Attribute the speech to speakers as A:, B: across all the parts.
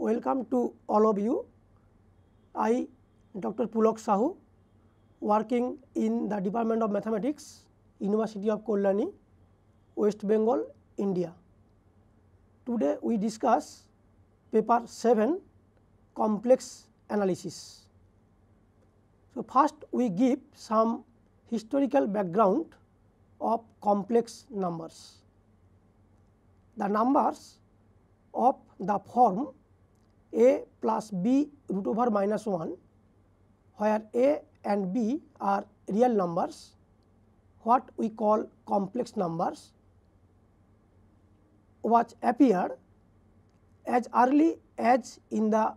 A: Welcome to all of you. I, Dr. Pulak Sahu, working in the Department of Mathematics, University of Kollani, West Bengal, India. Today we discuss paper 7 complex analysis. So, first we give some historical background of complex numbers. The numbers of the form a plus b root over minus 1 where a and b are real numbers what we call complex numbers was appeared as early as in the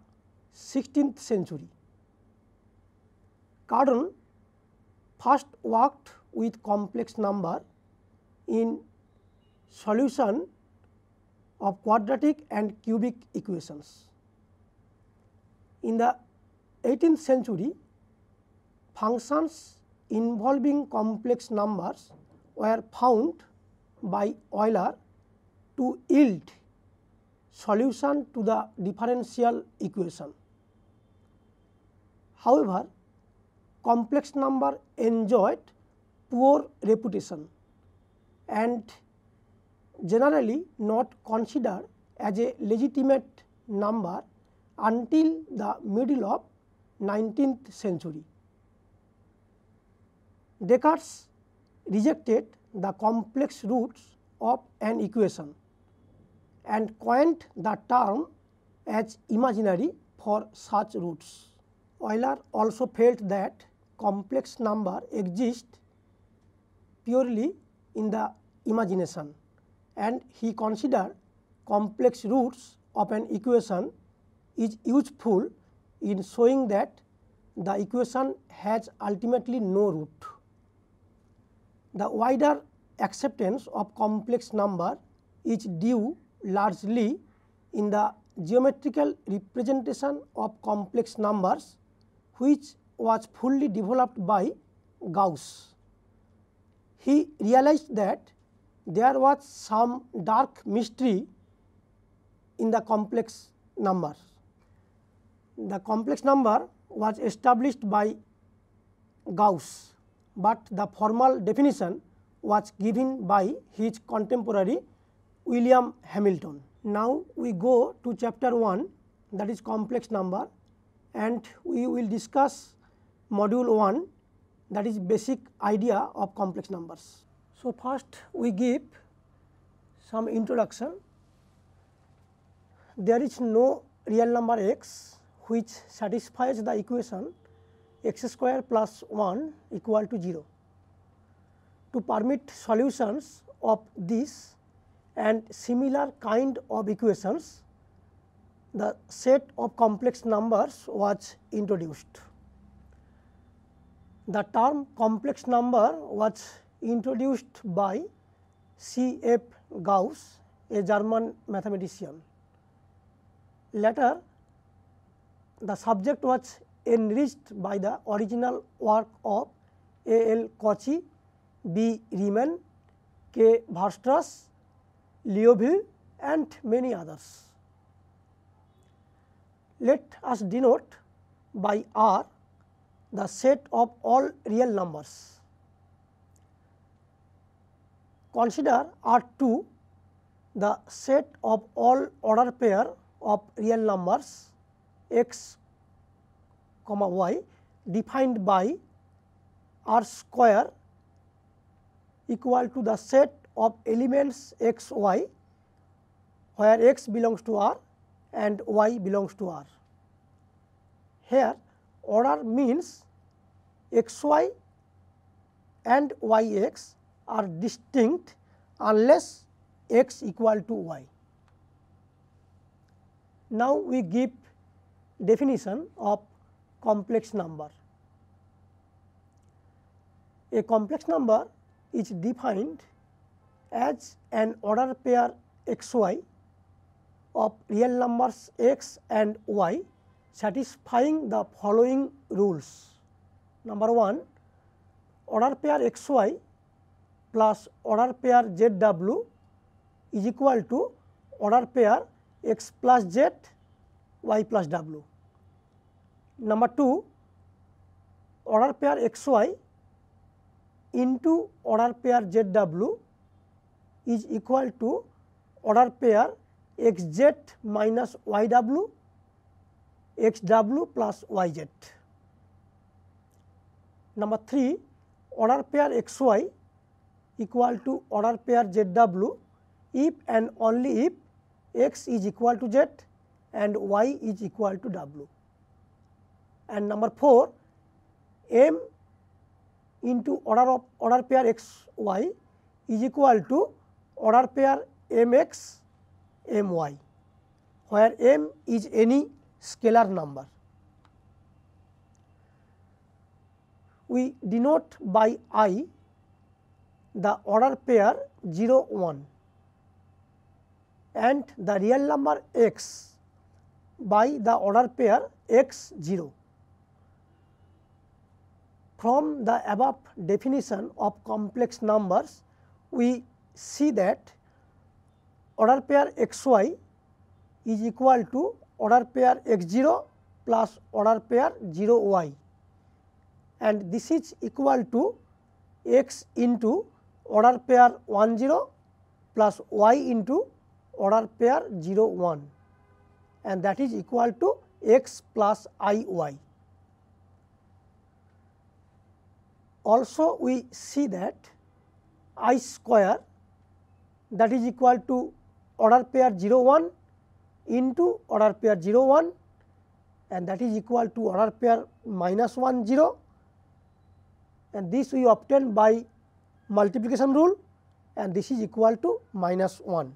A: 16th century. Cardon first worked with complex number in solution of quadratic and cubic equations in the 18th century functions involving complex numbers were found by Euler to yield solution to the differential equation. However, complex number enjoyed poor reputation and generally not considered as a legitimate number until the middle of 19th century. Descartes rejected the complex roots of an equation and coined the term as imaginary for such roots. Euler also felt that complex number exist purely in the imagination and he considered complex roots of an equation is useful in showing that the equation has ultimately no root. The wider acceptance of complex number is due largely in the geometrical representation of complex numbers which was fully developed by Gauss. He realized that there was some dark mystery in the complex numbers the complex number was established by Gauss, but the formal definition was given by his contemporary William Hamilton. Now, we go to chapter 1 that is complex number and we will discuss module 1 that is basic idea of complex numbers. So, first we give some introduction. There is no real number x which satisfies the equation x square plus 1 equal to 0. To permit solutions of this and similar kind of equations, the set of complex numbers was introduced. The term complex number was introduced by C. F. Gauss, a German mathematician. Later, the subject was enriched by the original work of A. L. Cauchy, B. Riemann, K. Varstras, Liouville and many others. Let us denote by R the set of all real numbers. Consider R 2 the set of all order pair of real numbers x comma y defined by r square equal to the set of elements x y where x belongs to R and y belongs to R. Here order means x y and y x are distinct unless x equal to y. Now, we give definition of complex number. A complex number is defined as an order pair x y of real numbers x and y satisfying the following rules. Number 1 order pair x y plus order pair z w is equal to order pair x plus z y plus w. Number 2 order pair x y into order pair z w is equal to order pair x z minus yw, xw plus y z. Number 3 order pair x y equal to order pair z w if and only if x is equal to z and y is equal to w and number 4 m into order of order pair x y is equal to order pair m x m y where m is any scalar number. We denote by i the order pair 0 1 and the real number x by the order pair x 0 from the above definition of complex numbers, we see that order pair x y is equal to order pair x 0 plus order pair 0 y and this is equal to x into order pair 1 0 plus y into order pair 0 1 and that is equal to x plus i y. also we see that i square that is equal to order pair 0 1 into order pair 0 1 and that is equal to order pair minus 1 0 and this we obtain by multiplication rule and this is equal to minus 1.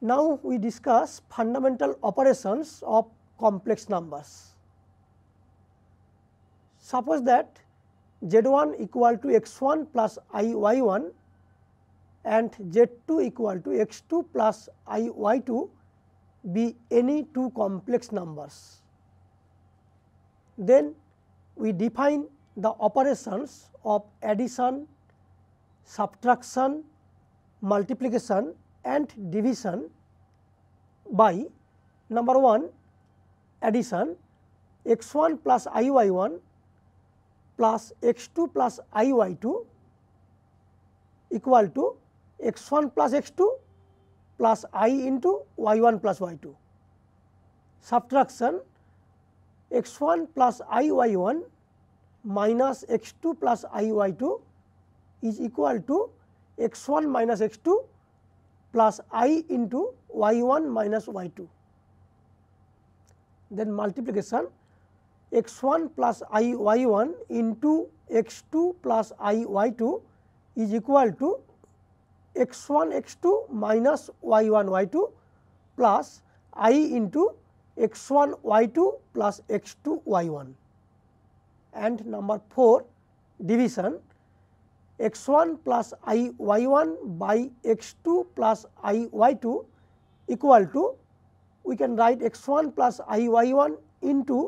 A: Now, we discuss fundamental operations of complex numbers. Suppose that z1 equal to x1 plus i y1 and z2 equal to x2 plus i y2 be any two complex numbers. Then we define the operations of addition, subtraction, multiplication and division by number 1 addition x 1 plus i y 1 plus x 2 plus i y 2 equal to x 1 plus x 2 plus i into y 1 plus y 2. Subtraction x 1 plus i y 1 minus x 2 plus i y 2 is equal to x 1 minus x 2 plus i into y 1 minus y 2. Then multiplication x 1 plus i y 1 into x 2 plus i y 2 is equal to x 1 x 2 minus y 1 y 2 plus i into x 1 y 2 plus x 2 y 1. And number 4 division x 1 plus i y 1 by x 2 plus i y 2 equal to we can write x 1 plus i y 1 into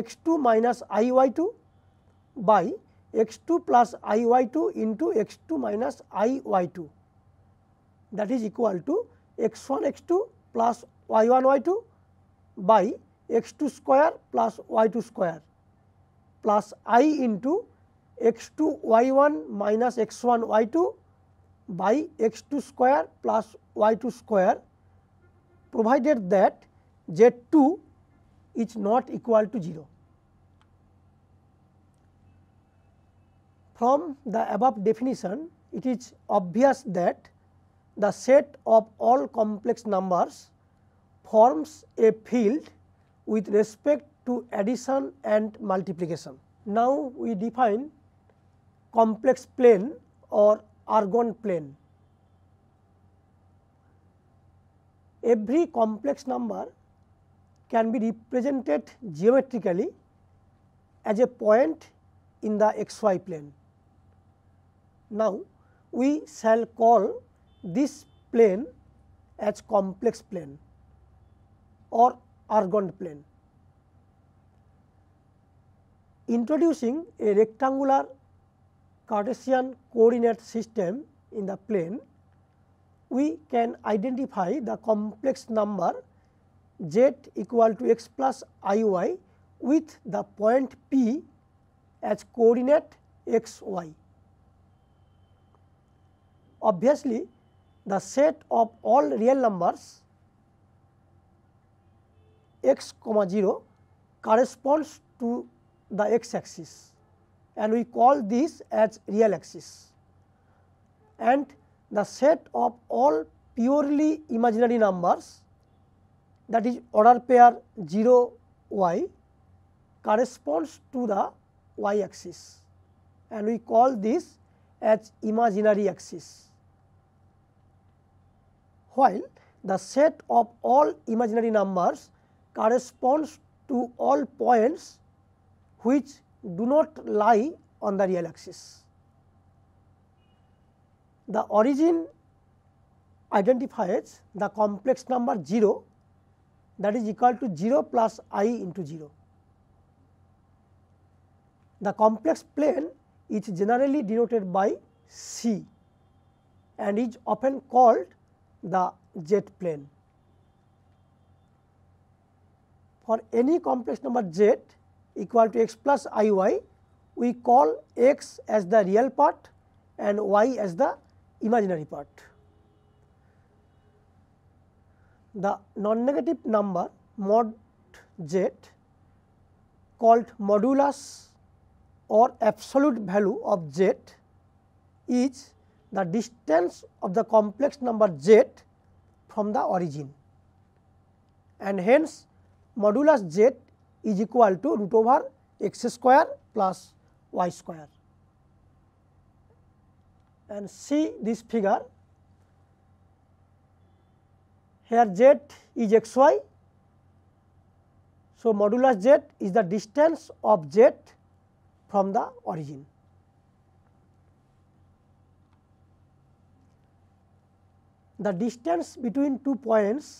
A: x 2 minus i y 2 by x 2 plus i y 2 into x 2 minus i y 2 that is equal to x 1 x 2 plus y 1 y 2 by x 2 square plus y 2 square plus i into x 2 y 1 minus x 1 y 2 by x 2 square plus y 2 square provided that z 2 is not equal to 0. From the above definition it is obvious that the set of all complex numbers forms a field with respect to addition and multiplication. Now, we define complex plane or argon plane. Every complex number can be represented geometrically as a point in the xy plane. Now, we shall call this plane as complex plane or Argand plane. Introducing a rectangular Cartesian coordinate system in the plane, we can identify the complex number z equal to x plus i y with the point P as coordinate x y. Obviously, the set of all real numbers x comma 0 corresponds to the x axis and we call this as real axis. And the set of all purely imaginary numbers that is order pair 0 y corresponds to the y axis and we call this as imaginary axis. While the set of all imaginary numbers corresponds to all points which do not lie on the real axis. The origin identifies the complex number 0 that is equal to 0 plus i into 0. The complex plane is generally denoted by C and is often called the z plane. For any complex number z equal to x plus i y, we call x as the real part and y as the imaginary part the non-negative number mod z called modulus or absolute value of z is the distance of the complex number z from the origin and hence modulus z is equal to root over x square plus y square and see this figure here z is x y. So, modulus z is the distance of z from the origin. The distance between two points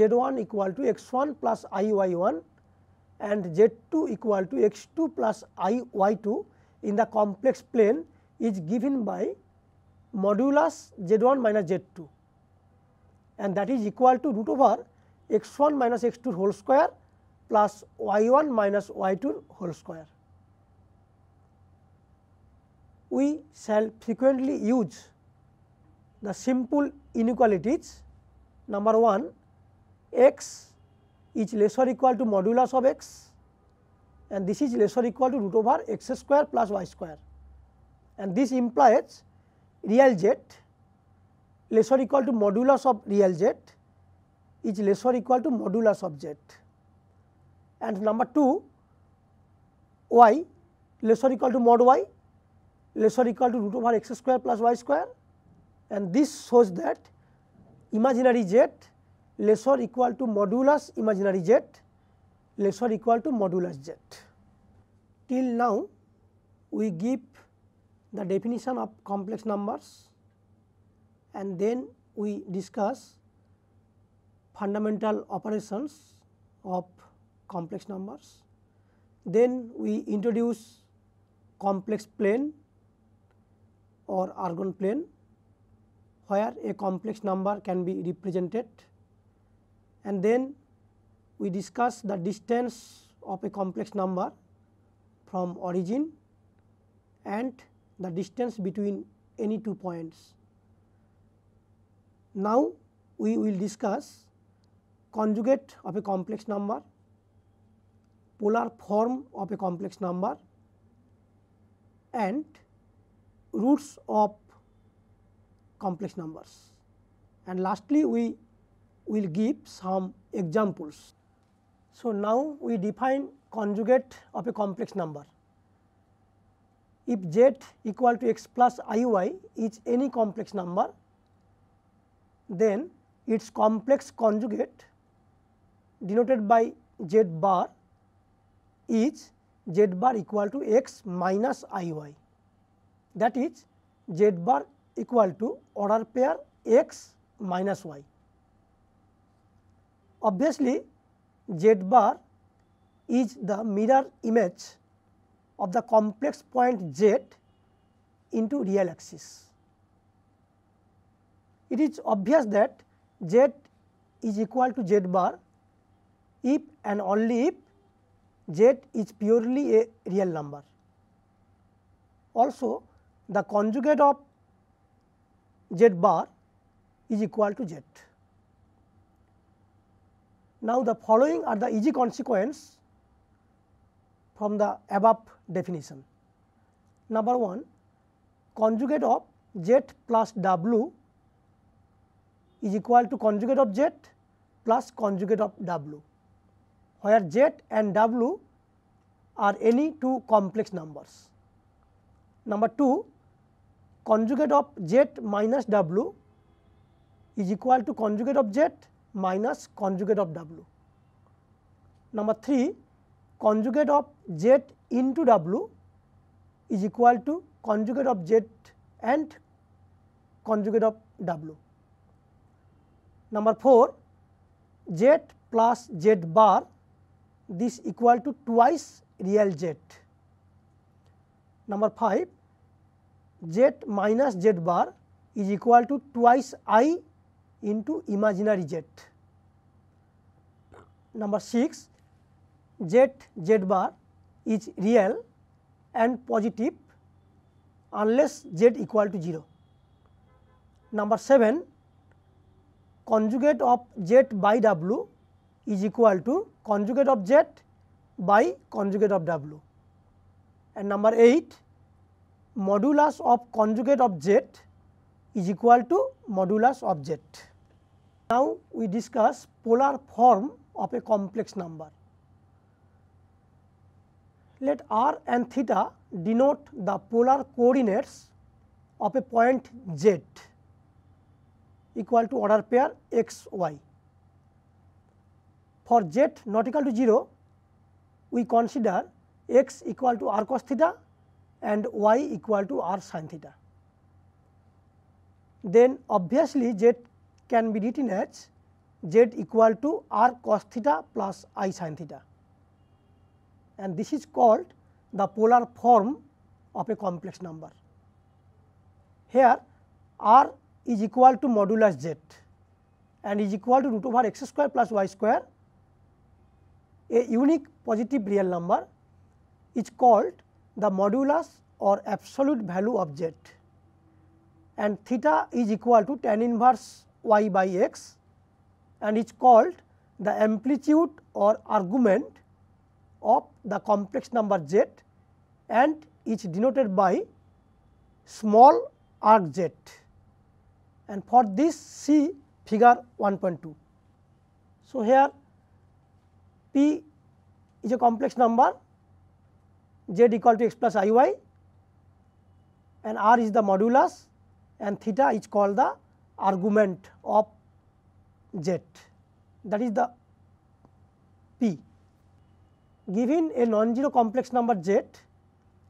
A: z 1 equal to x 1 plus i y 1 and z 2 equal to x 2 plus i y 2 in the complex plane is given by modulus z 1 minus z 2 and that is equal to root over x 1 minus x 2 whole square plus y 1 minus y 2 whole square. We shall frequently use the simple inequalities number 1 x is less or equal to modulus of x and this is less or equal to root over x square plus y square and this implies real z lesser equal to modulus of real z is lesser equal to modulus of z and number 2 y lesser equal to mod y lesser equal to root over x square plus y square and this shows that imaginary z lesser equal to modulus imaginary z lesser equal to modulus z. Till now we give the definition of complex numbers and then we discuss fundamental operations of complex numbers. Then we introduce complex plane or argon plane where a complex number can be represented and then we discuss the distance of a complex number from origin and the distance between any two points. Now, we will discuss conjugate of a complex number, polar form of a complex number and roots of complex numbers. And lastly, we will give some examples. So, now we define conjugate of a complex number. If z equal to x plus i y is any complex number, then its complex conjugate denoted by z bar is z bar equal to x minus i y that is z bar equal to order pair x minus y. Obviously, z bar is the mirror image of the complex point z into real axis. It is obvious that z is equal to z bar if and only if z is purely a real number. Also, the conjugate of z bar is equal to z. Now, the following are the easy consequence from the above definition. Number 1, conjugate of z plus w is equal to conjugate of z plus conjugate of w, where z and w are any two complex numbers. Number 2, conjugate of z minus w is equal to conjugate of z minus conjugate of w. Number 3, conjugate of z into w is equal to conjugate of z and conjugate of w. Number 4 z plus z bar this equal to twice real z. Number 5 z minus z bar is equal to twice i into imaginary z. Number 6 z z bar is real and positive unless z equal to 0. Number 7 conjugate of z by w is equal to conjugate of z by conjugate of w. And number 8 modulus of conjugate of z is equal to modulus of z. Now, we discuss polar form of a complex number. Let r and theta denote the polar coordinates of a point z. equal to order pair x y. For z not equal to 0, we consider x equal to r cos theta and y equal to r sin theta. Then obviously, z can be written as z equal to r cos theta plus i sin theta and this is called the polar form of a complex number. Here r is equal to modulus z and is equal to root over x square plus y square a unique positive real number is called the modulus or absolute value of z and theta is equal to tan inverse y by x and is called the amplitude or argument of the complex number z and is denoted by small arc z and for this see figure 1.2. So, here P is a complex number z equal to x plus i y and r is the modulus and theta is called the argument of z that is the p. Given a non-zero complex number z,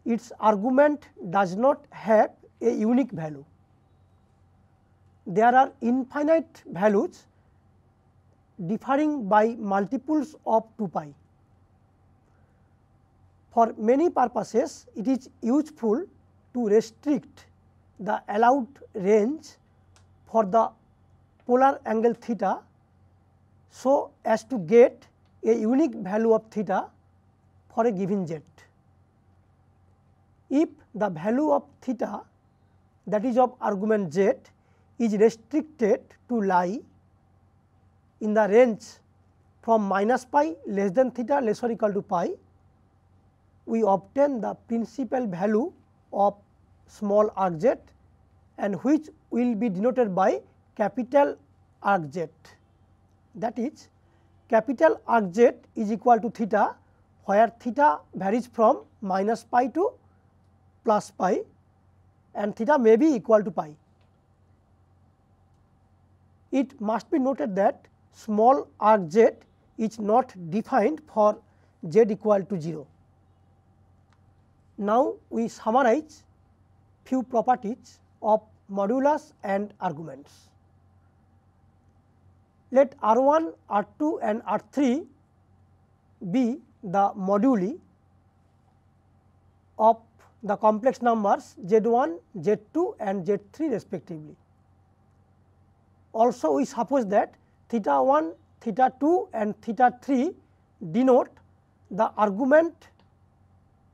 A: its argument does not have a unique value there are infinite values differing by multiples of 2 pi. For many purposes, it is useful to restrict the allowed range for the polar angle theta, so as to get a unique value of theta for a given jet. If the value of theta that is of argument z is restricted to lie in the range from minus pi less than theta less or equal to pi, we obtain the principal value of small arc z, and which will be denoted by capital arc z. That is capital arc z is equal to theta where theta varies from minus pi to plus pi and theta may be equal to pi. It must be noted that small arc z is not defined for z equal to 0. Now, we summarize few properties of modulus and arguments. Let R 1, R 2 and R 3 be the moduli of the complex numbers z 1, z 2 and z 3 respectively. Also we suppose that theta 1, theta 2 and theta 3 denote the argument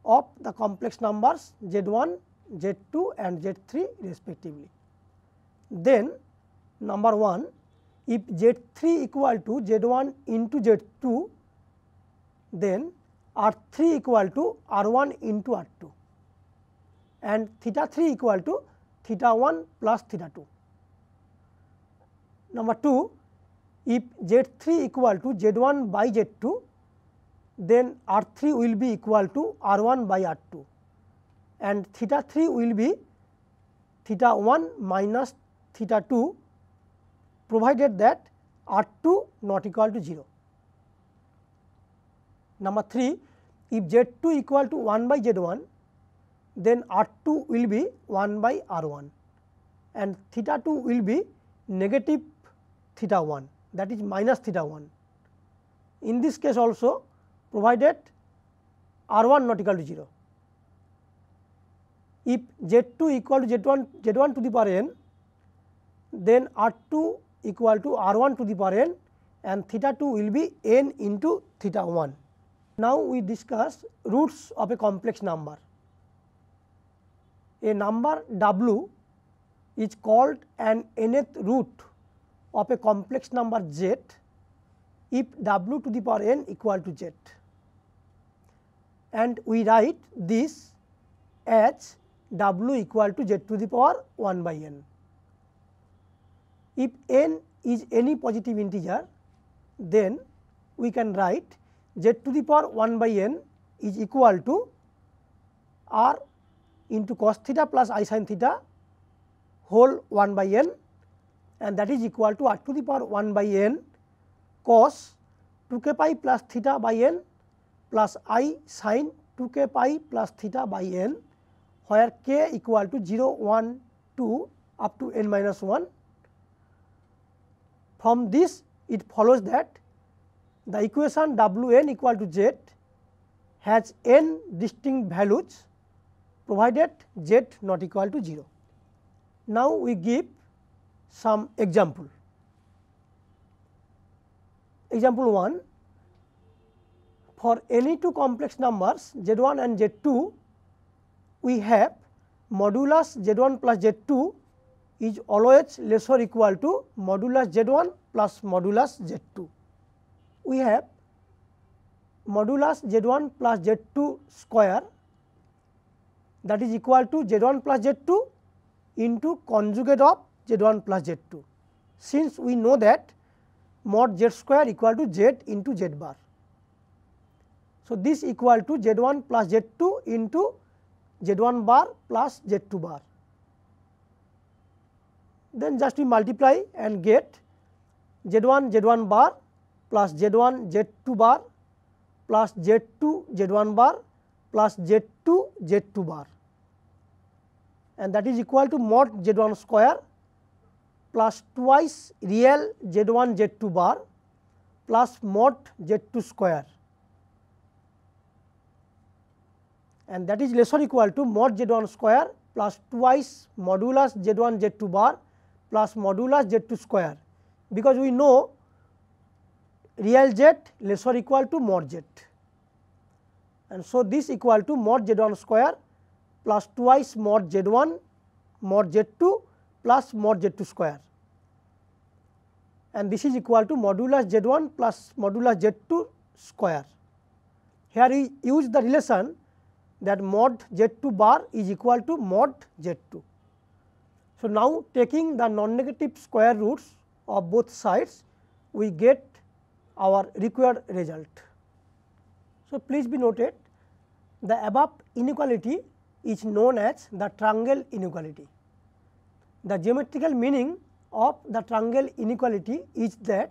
A: of the complex numbers z 1, z 2 and z 3 respectively. Then number 1 if z 3 equal to z 1 into z 2 then r 3 equal to r 1 into r 2 and theta 3 equal to theta 1 plus theta 2. Number 2, if Z 3 equal to Z 1 by Z 2, then R 3 will be equal to R 1 by R 2 and theta 3 will be theta 1 minus theta 2 provided that R 2 not equal to 0. Number 3, if Z 2 equal to 1 by Z 1, then R 2 will be 1 by R 1 and theta 2 will be negative theta 1 that is minus theta 1. In this case also provided r 1 not equal to 0. If z 2 equal to z 1 z 1 to the power n then r 2 equal to r 1 to the power n and theta 2 will be n into theta 1. Now, we discuss roots of a complex number. A number w is called an nth root of a complex number z if w to the power n equal to z. And we write this as w equal to z to the power 1 by n. If n is any positive integer, then we can write z to the power 1 by n is equal to r into cos theta plus i sin theta whole 1 by n and that is equal to r to the power 1 by n cos 2 k pi plus theta by n plus i sin 2 k pi plus theta by n where k equal to 0 1 2 up to n minus 1. From this it follows that the equation w n equal to z has n distinct values provided z not equal to 0. Now, we give some example. Example 1 for any two complex numbers z 1 and z 2 we have modulus z 1 plus z 2 is always less or equal to modulus z 1 plus modulus z 2. We have modulus z 1 plus z 2 square that is equal to z 1 plus z 2 into conjugate of z1 plus z2 since we know that mod z square equal to z into z bar. So, this equal to z1 plus z2 into z1 bar plus z2 bar. Then just we multiply and get z1 z1 bar plus z1 z2 bar plus z2 z1 bar plus z2 z2 bar and that is equal to mod z1 square plus twice real z1 z2 bar plus mod z2 square and that is less or equal to mod z1 square plus twice modulus z1 z2 bar plus modulus z2 square because we know real z less or equal to mod z and so this equal to mod z1 square plus twice mod z1 mod z2 plus mod Z2 square and this is equal to modulus Z1 plus modulus Z2 square. Here we use the relation that mod Z2 bar is equal to mod Z2. So, now taking the non-negative square roots of both sides we get our required result. So, please be noted the above inequality is known as the triangle inequality. The geometrical meaning of the triangle inequality is that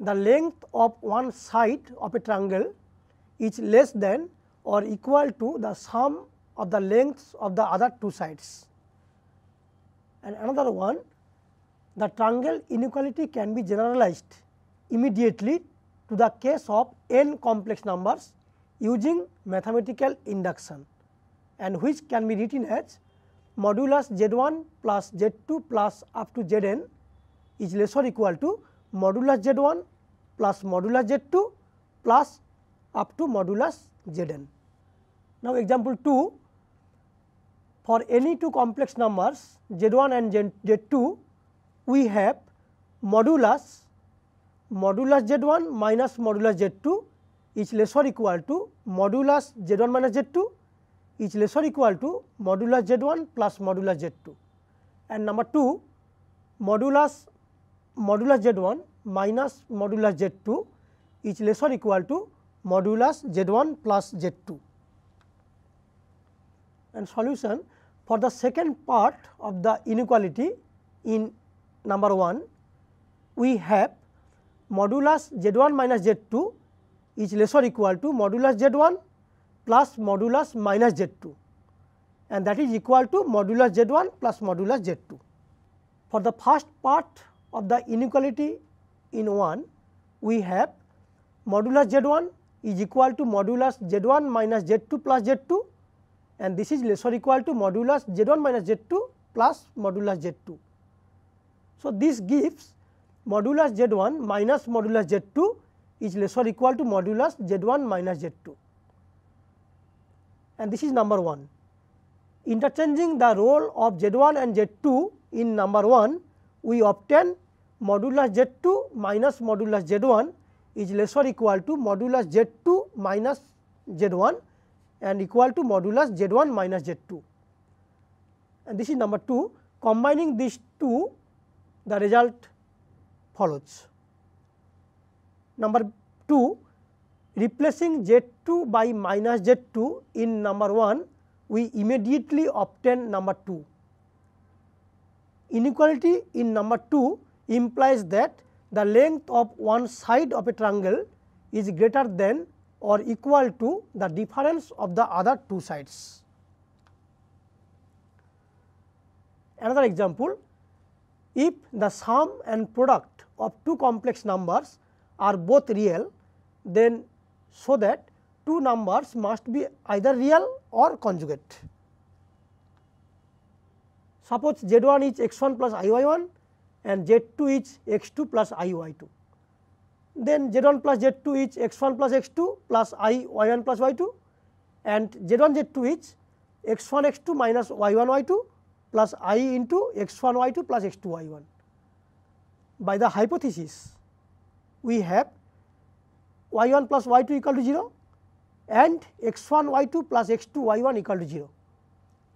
A: the length of one side of a triangle is less than or equal to the sum of the lengths of the other two sides. And another one, the triangle inequality can be generalized immediately to the case of n complex numbers using mathematical induction and which can be written as modulus z1 plus z2 plus up to zn is less or equal to modulus z1 plus modulus z2 plus up to modulus zn. Now, example 2 for any two complex numbers z1 and z2 we have modulus modulus z1 minus modulus z2 is less or equal to modulus z1 minus z2 is less or equal to modulus z1 plus modulus z2 and number 2 modulus modulus z1 minus modulus z2 is less or equal to modulus z1 plus z2 and solution for the second part of the inequality in number 1 we have modulus z1 minus z2 is less or equal to modulus z1 plus modulus minus z 2 and that is equal to modulus z 1 plus modulus z 2. For the first part of the inequality in 1, we have modulus z 1 is equal to modulus z 1 minus z 2 plus z 2 and this is less or equal to modulus z 1 minus z 2 plus modulus z 2. So, this gives modulus z 1 minus modulus z 2 is less or equal to modulus z 1 minus z 2 and this is number 1. Interchanging the role of Z 1 and Z 2 in number 1, we obtain modulus Z 2 minus modulus Z 1 is less or equal to modulus Z 2 minus Z 1 and equal to modulus Z 1 minus Z 2. And this is number 2, combining these two the result follows. Number 2, replacing Z2 by minus Z2 in number 1, we immediately obtain number 2. Inequality in number 2 implies that the length of one side of a triangle is greater than or equal to the difference of the other two sides. Another example, if the sum and product of two complex numbers are both real, then so that two numbers must be either real or conjugate. Suppose z 1 is x 1 plus i y 1 and z 2 is x 2 plus i y 2. Then z 1 plus z 2 is x 1 plus x 2 plus i y 1 plus y 2 and z 1 z 2 is x 1 x 2 minus y 1 y 2 plus i into x 1 y 2 plus x 2 y 1. By the hypothesis, we have y 1 plus y 2 equal to 0 and x 1 y 2 plus x 2 y 1 equal to 0.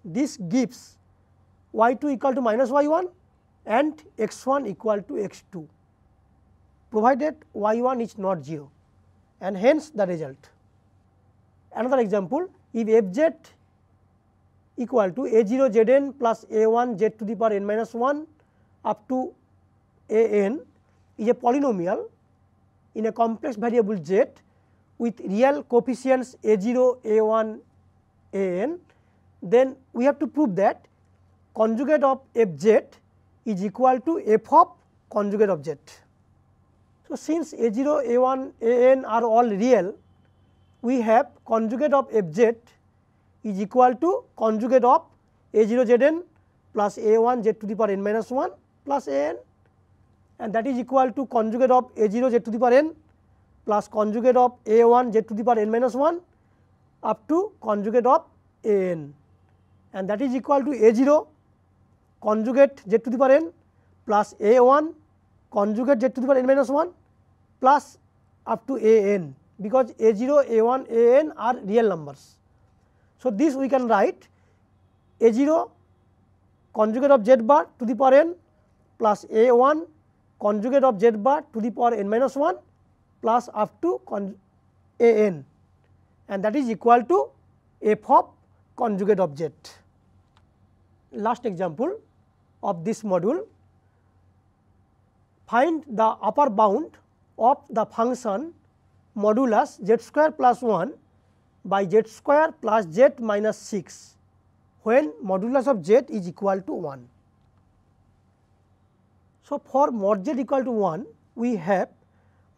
A: This gives y 2 equal to minus y 1 and x 1 equal to x 2 provided y 1 is not 0 and hence the result. Another example if f z equal to a 0 z n plus a 1 z to the power n minus 1 up to a n is a polynomial in a complex variable z with real coefficients a0, a1, an, then we have to prove that conjugate of f z is equal to f of conjugate of z. So, since a0, a1, an are all real, we have conjugate of f z is equal to conjugate of a0 zn plus a1 z to the power n minus 1 plus an and that is equal to conjugate of a 0 z to the power n plus conjugate of a 1 z to the power n minus 1 up to conjugate of a n and that is equal to a 0 conjugate z to the power n plus a 1 conjugate z to the power n minus 1 plus up to a n because a 0 a 1 a n are real numbers. So, this we can write a 0 conjugate of z bar to the power n plus a 1 conjugate of z bar to the power n minus 1 plus up to a n and that is equal to f of conjugate of z. Last example of this module find the upper bound of the function modulus z square plus 1 by z square plus z minus 6 when modulus of z is equal to 1. So, for mod z equal to 1 we have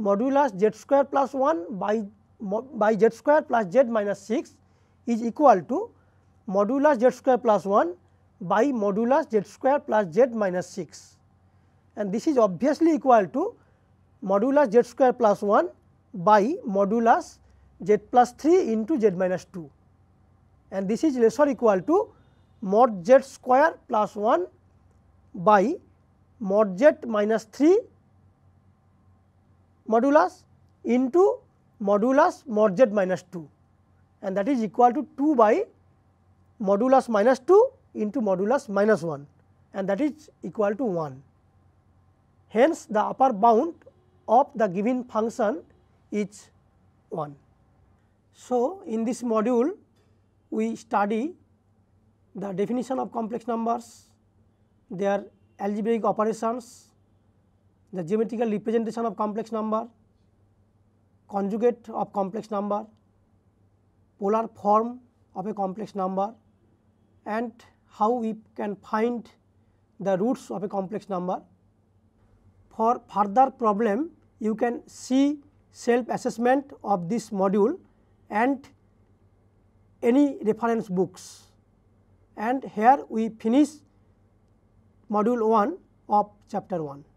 A: modulus z square plus 1 by by z square plus z minus 6 is equal to modulus z square plus 1 by modulus z square plus z minus 6 and this is obviously equal to modulus z square plus 1 by modulus z plus 3 into z minus 2 and this is less or equal to mod z square plus 1 by mod z minus 3 modulus into modulus mod z minus 2 and that is equal to 2 by modulus minus 2 into modulus minus 1 and that is equal to 1. Hence, the upper bound of the given function is 1. So, in this module we study the definition of complex numbers, their algebraic operations, the geometrical representation of complex number, conjugate of complex number, polar form of a complex number and how we can find the roots of a complex number. For further problem, you can see self assessment of this module and any reference books. And here we finish module 1 of chapter 1.